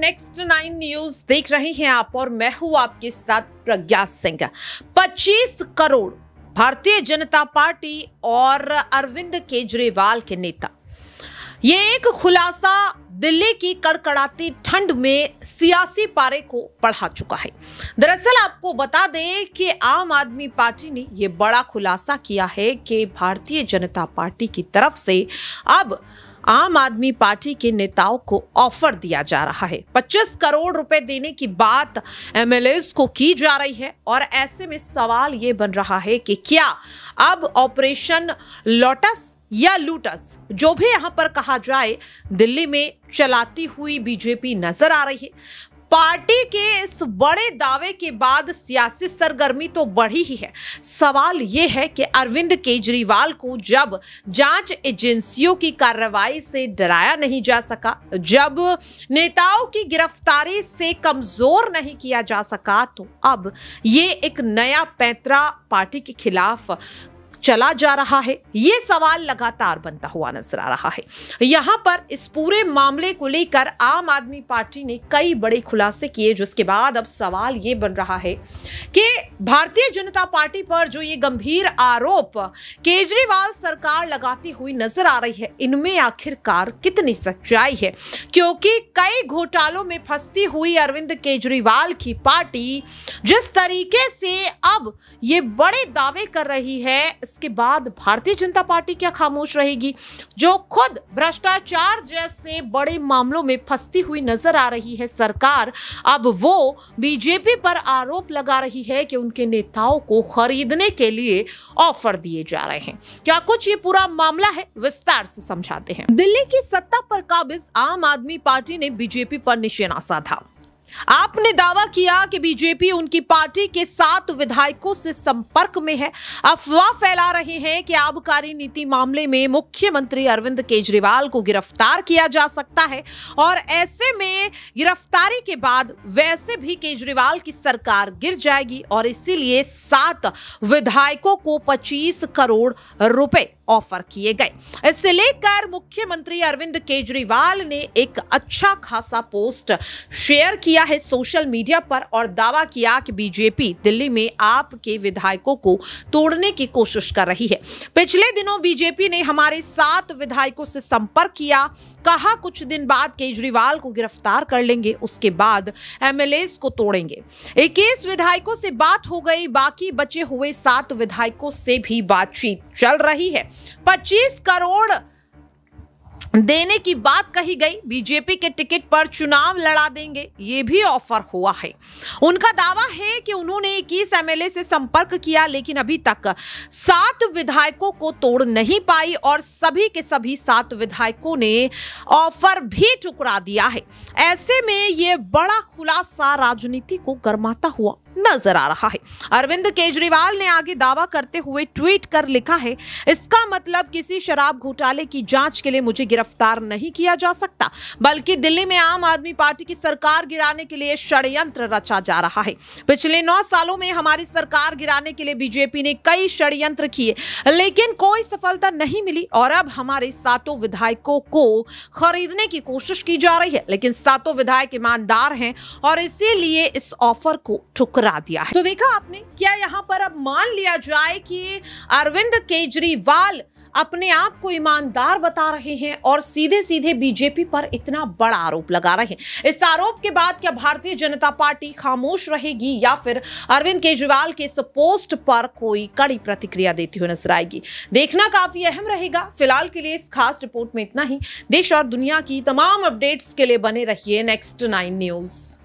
next nine news देख रहे हैं आप और मैं हूं आपके साथ प्रज्ञा सिंह 25 करोड़ भारतीय जनता पार्टी और अरविंद केजरीवाल के नेता ये एक खुलासा दिल्ली की कड़कड़ाती ठंड में सियासी पारे को पढ़ा चुका है दरअसल आपको बता दें कि आम आदमी पार्टी ने यह बड़ा खुलासा किया है कि भारतीय जनता पार्टी की तरफ से अब आम आदमी पार्टी के नेताओं को ऑफर दिया जा रहा है 25 करोड़ रुपए देने की बात एमएलए को की जा रही है और ऐसे में सवाल ये बन रहा है कि क्या अब ऑपरेशन लोटस या लूटस जो भी यहाँ पर कहा जाए दिल्ली में चलाती हुई बीजेपी नजर आ रही है पार्टी के इस बड़े दावे के बाद सियासी सरगर्मी तो बढ़ी ही है सवाल यह है कि अरविंद केजरीवाल को जब जांच एजेंसियों की कार्रवाई से डराया नहीं जा सका जब नेताओं की गिरफ्तारी से कमजोर नहीं किया जा सका तो अब ये एक नया पैतरा पार्टी के खिलाफ चला जा रहा है ये सवाल लगातार बनता हुआ नजर आ रहा है यहाँ पर इस पूरे मामले को लेकर आम आदमी पार्टी ने कई बड़े खुलासे किए जिसके बाद अब सवाल ये बन रहा है कि भारतीय जनता पार्टी पर जो ये गंभीर आरोप केजरीवाल सरकार लगाती हुई नजर आ रही है इनमें आखिरकार कितनी सच्चाई है क्योंकि कई घोटालों में फंसती हुई अरविंद केजरीवाल की पार्टी जिस तरीके से अब ये बड़े दावे कर रही है इसके बाद भारतीय जनता पार्टी क्या खामोश रहेगी जो खुद भ्रष्टाचार जैसे बड़े मामलों में फंसती हुई नजर आ रही है सरकार अब वो बीजेपी पर आरोप लगा रही है कि उनके नेताओं को खरीदने के लिए ऑफर दिए जा रहे हैं क्या कुछ ये पूरा मामला है विस्तार से समझाते हैं दिल्ली की सत्ता पर काबिज आम आदमी पार्टी ने बीजेपी पर निशाना साधा आपने दावा किया कि बीजेपी उनकी पार्टी के सात विधायकों से संपर्क में है अफवाह फैला रहे हैं कि आबकारी नीति मामले में मुख्यमंत्री अरविंद केजरीवाल को गिरफ्तार किया जा सकता है और ऐसे में गिरफ्तारी के बाद वैसे भी केजरीवाल की सरकार गिर जाएगी और इसीलिए सात विधायकों को पच्चीस करोड़ रुपए ऑफर किए गए इससे लेकर मुख्यमंत्री अरविंद केजरीवाल ने एक अच्छा खासा पोस्ट शेयर किया है सोशल मीडिया पर और दावा किया कि बीजेपी दिल्ली में आपके विधायकों को तोड़ने की कोशिश कर रही है पिछले दिनों बीजेपी ने हमारे सात विधायकों से संपर्क किया कहा कुछ दिन बाद केजरीवाल को गिरफ्तार कर लेंगे उसके बाद एमएलए को तोड़ेंगे इक्कीस विधायकों से बात हो गई बाकी बचे हुए सात विधायकों से भी बातचीत चल रही है पच्चीस करोड़ देने की बात कही गई बीजेपी के टिकट पर चुनाव लड़ा देंगे ये भी ऑफर हुआ है उनका दावा है कि उन्होंने इक्कीस एमएलए से संपर्क किया लेकिन अभी तक सात विधायकों को तोड़ नहीं पाई और सभी के सभी सात विधायकों ने ऑफर भी ठुकरा दिया है ऐसे में ये बड़ा खुलासा राजनीति को गर्माता हुआ नजर आ रहा है अरविंद केजरीवाल ने आगे दावा करते हुए ट्वीट कर लिखा है इसका मतलब किसी शराब घोटाले की जांच के लिए मुझे गिरफ्तार नहीं किया जा सकता बल्कि दिल्ली में आम आदमी पार्टी की सरकार गिराने के लिए षड्यंत्र रचा जा रहा है पिछले नौ सालों में हमारी सरकार गिराने के लिए बीजेपी ने कई षड्यंत्र किए लेकिन कोई सफलता नहीं मिली और अब हमारे सातों विधायकों को खरीदने की कोशिश की जा रही है लेकिन सातों विधायक ईमानदार हैं और इसीलिए इस ऑफर को ठुकरा करा दिया है तो देखा आपने क्या यहाँ पर अब मान लिया जाए कि अरविंद केजरीवाल अपने आप को ईमानदार बता रहे हैं और सीधे सीधे बीजेपी पर इतना बड़ा आरोप लगा रहे हैं इस आरोप के बाद क्या भारतीय जनता पार्टी खामोश रहेगी या फिर अरविंद केजरीवाल के इस पोस्ट पर कोई कड़ी प्रतिक्रिया देती हुई नजर आएगी देखना काफी अहम रहेगा फिलहाल के लिए इस खास रिपोर्ट में इतना ही देश और दुनिया की तमाम अपडेट्स के लिए बने रहिए नेक्स्ट नाइन न्यूज़